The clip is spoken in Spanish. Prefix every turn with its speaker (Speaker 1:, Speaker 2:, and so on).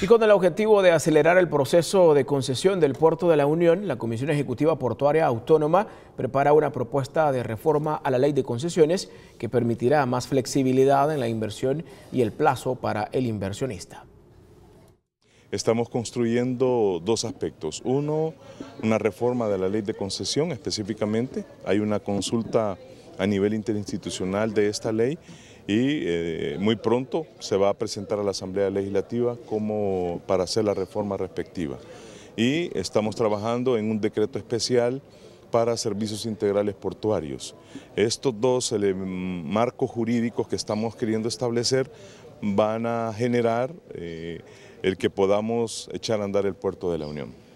Speaker 1: Y con el objetivo de acelerar el proceso de concesión del puerto de la Unión, la Comisión Ejecutiva Portuaria Autónoma prepara una propuesta de reforma a la ley de concesiones que permitirá más flexibilidad en la inversión y el plazo para el inversionista.
Speaker 2: Estamos construyendo dos aspectos. Uno, una reforma de la ley de concesión específicamente. Hay una consulta a nivel interinstitucional de esta ley y eh, muy pronto se va a presentar a la Asamblea Legislativa como para hacer la reforma respectiva. Y estamos trabajando en un decreto especial para servicios integrales portuarios. Estos dos marcos jurídicos que estamos queriendo establecer van a generar eh, el que podamos echar a andar el puerto de la Unión.